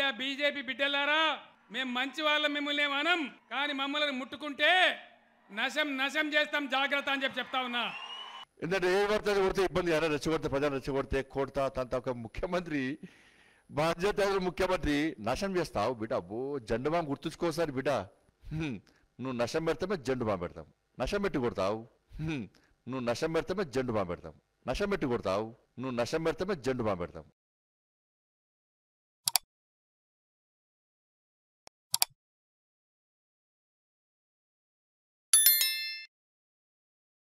బిడ్డ బీజేపీ బిడ్డలారా మేము మంచి వాళ్ళం మిమ్మల్ని మనం కానీ మమ్మల్ని ముట్టుకుంటే నశం నశం చేస్తాం జాగ్రత్త అని చెప్పి చెప్తా ఉన్నా ఎందుకంటే ఏ వార్త కొడితే ఇబ్బంది ఎవరైనా రెచ్చగొడితే ప్రజలు రెచ్చగొడితే కోడతా తంత ఒక ముఖ్యమంత్రి బాధ్యత ముఖ్యమంత్రి నశం చేస్తావు బిడ్డ అబ్బో జెండు బాంబు గుర్తుంచుకోసారి బిడ్డ నువ్వు నశం పెడతామే జెండు బాంబు పెడతాం నశం పెట్టి కొడతావు నువ్వు నశం పెడతామే జెండు బాంబు పెడతాం నశం పెట్టి కొడతావు నువ్వు నశం పెడతామే జెండు బాంబు పెడతాం